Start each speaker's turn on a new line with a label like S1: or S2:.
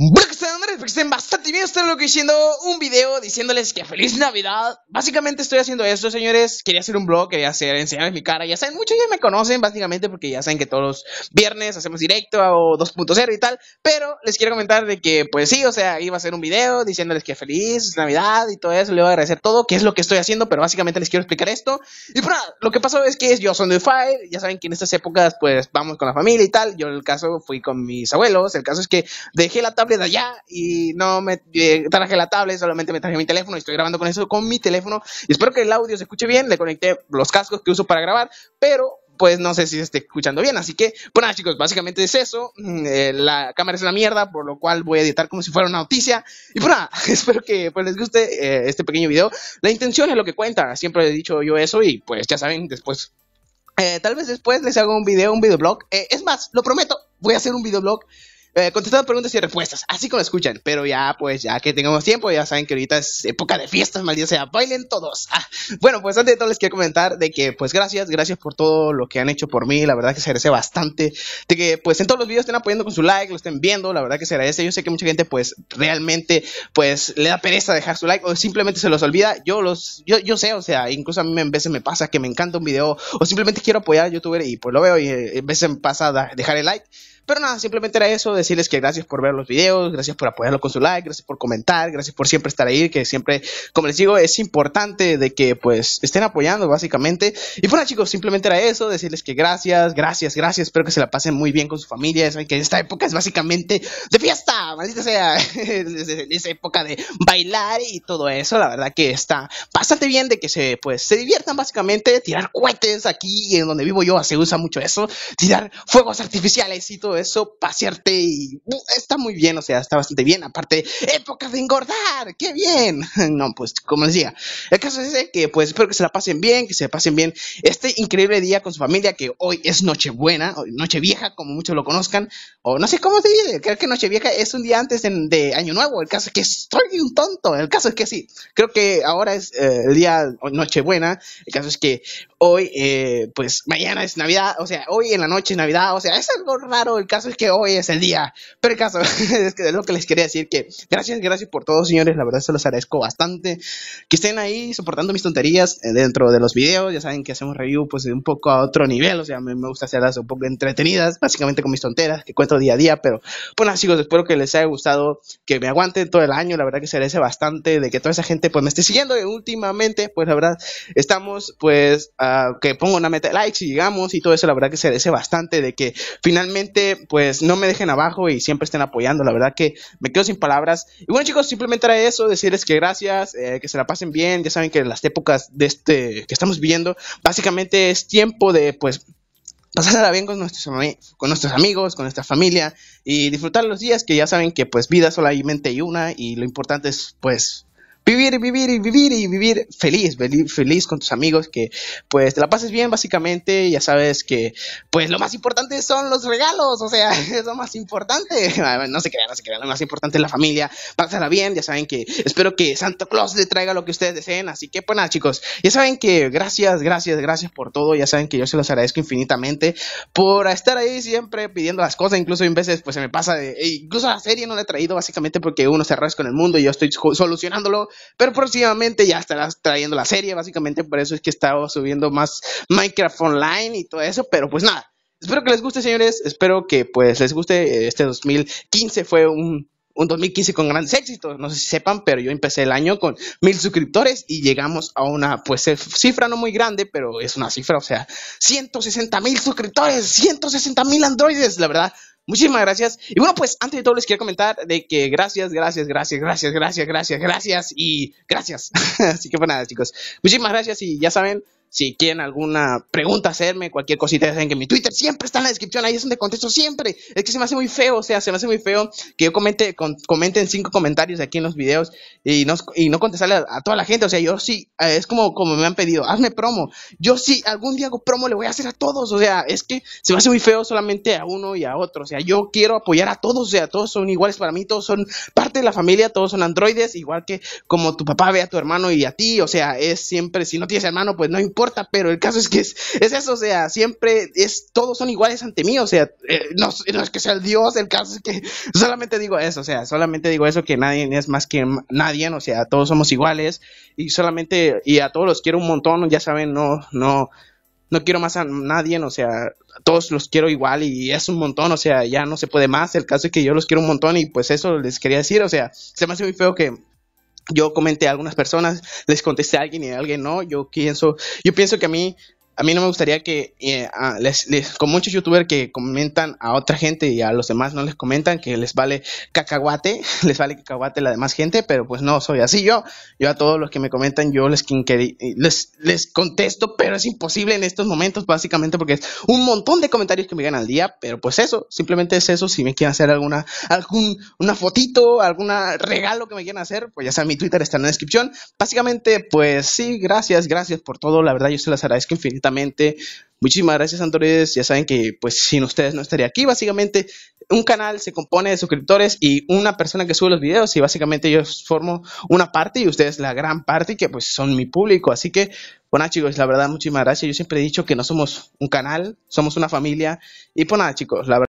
S1: Bricks esperando que bastante bien. Estoy lo que diciendo un video diciéndoles que feliz Navidad. Básicamente estoy haciendo esto, señores. Quería hacer un blog, quería hacer enseñarles mi cara. Ya saben, muchos ya me conocen, básicamente, porque ya saben que todos los viernes hacemos directo o 2.0 y tal. Pero les quiero comentar de que, pues sí, o sea, iba a hacer un video diciéndoles que feliz Navidad y todo eso. Le voy a agradecer todo, que es lo que estoy haciendo, pero básicamente les quiero explicar esto. Y pues lo que pasó es que yo son de Fire. Ya saben que en estas épocas, pues vamos con la familia y tal. Yo, en el caso, fui con mis abuelos. El caso es que dejé la tablet allá y no me eh, traje la tablet, solamente me traje mi teléfono y estoy grabando con eso, con mi teléfono. Y espero que el audio se escuche bien, le conecté los cascos que uso para grabar, pero pues no sé si se esté escuchando bien. Así que, bueno, pues nada, chicos, básicamente es eso. Mm, eh, la cámara es una mierda, por lo cual voy a editar como si fuera una noticia. Y pues nada, espero que pues, les guste eh, este pequeño video. La intención es lo que cuenta, siempre he dicho yo eso y pues ya saben, después, tal vez después les haga un video, un videoblog. es más, lo prometo, voy a hacer un videoblog eh, contestando preguntas y respuestas, así como escuchan, pero ya pues ya que tengamos tiempo, ya saben que ahorita es época de fiestas, maldita sea, bailen todos. Ah, bueno, pues antes de todo les quiero comentar de que pues gracias, gracias por todo lo que han hecho por mí, la verdad que se agradece bastante, de que pues en todos los videos estén apoyando con su like, lo estén viendo, la verdad que se agradece, yo sé que mucha gente pues realmente pues le da pereza dejar su like o simplemente se los olvida, yo los, yo, yo sé, o sea, incluso a mí en veces me pasa que me encanta un video o simplemente quiero apoyar a youtuber y pues lo veo y eh, en veces me pasa dejar el like. Pero nada, simplemente era eso, decirles que gracias por ver los videos, gracias por apoyarlo con su like, gracias por comentar, gracias por siempre estar ahí, que siempre, como les digo, es importante de que pues estén apoyando básicamente. Y bueno chicos, simplemente era eso, decirles que gracias, gracias, gracias, espero que se la pasen muy bien con su familia, saben que esta época es básicamente de fiesta, maldita sea, Esa época de bailar y todo eso, la verdad que está bastante bien de que se pues se diviertan básicamente, tirar cohetes aquí en donde vivo yo, se usa mucho eso, tirar fuegos artificiales y todo eso, pasearte y uh, está muy bien, o sea, está bastante bien. Aparte, época de engordar, qué bien. No, pues como decía, el caso es que pues espero que se la pasen bien, que se pasen bien este increíble día con su familia, que hoy es Nochebuena, Nochevieja, como muchos lo conozcan, o no sé cómo se dice, creo que Nochevieja es un día antes de, Año Nuevo, el caso es que estoy un tonto, el caso es que sí, creo que ahora es eh, el día Nochebuena, el caso es que hoy, eh, pues mañana es Navidad, o sea, hoy en la noche es Navidad, o sea, es algo raro el caso es que hoy es el día. Pero el caso es que es lo que les quería decir que gracias, gracias por todo, señores. La verdad se los agradezco bastante que estén ahí soportando mis tonterías eh, dentro de los videos. Ya saben que hacemos review pues de un poco a otro nivel. O sea, me, me gusta hacerlas un poco entretenidas, básicamente con mis tonteras que cuento día a día. Pero bueno, pues, chicos, espero que les haya gustado, que me aguanten todo el año. La verdad que se agradece bastante de que toda esa gente pues me esté siguiendo. Y últimamente, pues la verdad, estamos pues que pongo una meta de likes y llegamos y todo eso. La verdad que se agradece bastante de que finalmente pues no me dejen abajo y siempre estén apoyando. La verdad que me quedo sin palabras. Y bueno chicos, simplemente era eso, decirles que gracias, eh, que se la pasen bien. Ya saben que las épocas de este que estamos viviendo, básicamente es tiempo de pues pasarla bien con nuestros, con nuestros amigos, con nuestra familia y disfrutar los días que ya saben que pues vida solamente hay una y lo importante es pues vivir, y vivir y vivir y vivir feliz, feliz con tus amigos, que pues te la pases bien básicamente, ya sabes que pues lo más importante son los regalos, o sea, es lo más importante, ah, no se crean, no se crean, lo más importante es la familia, pásala bien, ya saben que espero que Santa Claus le traiga lo que ustedes deseen, así que pues nada chicos, ya saben que gracias, gracias, gracias por todo, ya saben que yo se los agradezco infinitamente por estar ahí siempre pidiendo las cosas, incluso en veces pues se me pasa, e incluso la serie no la he traído básicamente porque uno se arrasca con el mundo y yo estoy solucionándolo pero próximamente ya estarás trayendo la serie, básicamente por eso es que estaba subiendo más Minecraft Online y todo eso, pero pues nada, espero que les guste señores, espero que pues les guste, eh, este 2015 fue un un 2015 con grandes éxitos. No sé si sepan, pero yo empecé el año con mil suscriptores y llegamos a una, pues, eh, cifra no muy grande, pero es una cifra, o sea, 160 mil suscriptores, 160 mil androides, la verdad. Muchísimas gracias. Y bueno, pues antes de todo les quiero comentar de que gracias, gracias, gracias, gracias, gracias, gracias, gracias y gracias. Así que pues nada, chicos. Muchísimas gracias y ya saben, si quieren alguna pregunta hacerme, cualquier cosita, ya saben que mi Twitter siempre está en la descripción, ahí es donde contesto siempre. Es que se me hace muy feo, o sea, se me hace muy feo que yo comente, con, comenten cinco comentarios aquí en los videos y no, contestarle a, toda la gente. O sea, yo sí, eh, es como, como me han pedido, hazme promo. Yo sí, algún día hago promo, le voy a hacer a todos. O sea, es que se me hace muy feo solamente a uno y a otro. O sea, yo quiero apoyar a todos, o sea, todos son iguales para mí, todos son parte de la familia, todos son androides, igual que como tu papá ve a tu hermano y a ti. O sea, es siempre, si no tienes hermano, pues no importa pero el caso es que es, eso, o sea, siempre es, todos son iguales ante mí, o sea, eh, no, es que sea el Dios, el caso es que solamente digo eso, o sea, solamente digo eso, que nadie es más que nadie, o sea, todos somos iguales y solamente, y a todos los quiero un montón, ya saben, no, no, no quiero más a nadie, o sea, todos los quiero igual y es un montón, o sea, ya no se puede más, el caso es que yo los quiero un montón y pues eso les quería decir, o sea, se me hace muy feo que yo comenté a algunas personas, les contesté a alguien y a alguien no. Yo pienso, yo pienso que a mí a mí no me gustaría que eh, les, con muchos youtubers que comentan a otra gente y a los demás no les comentan que les vale cacahuate, les vale cacahuate la demás gente, pero pues no soy así yo. Yo a todos los que me comentan, yo les, les, les contesto, pero es imposible en estos momentos, básicamente porque es un montón de comentarios que me ganan al día, pero pues eso, simplemente es eso. Si me quieren hacer alguna, algún, una fotito, algún regalo que me quieran hacer, pues ya saben, mi Twitter está en la descripción. Básicamente, pues sí, gracias, gracias por todo. La verdad, yo se las agradezco infinitamente Muchísimas gracias, Androides Ya saben que, pues, sin ustedes no estaría aquí. Básicamente, un canal se compone de suscriptores y una persona que sube los videos. Y básicamente, yo formo una parte y ustedes la gran parte, que, pues, son mi público. Así que, bueno, chicos, la verdad, muchísimas gracias. Yo siempre he dicho que no somos un canal, somos una familia. Y, pues, nada, chicos, la verdad.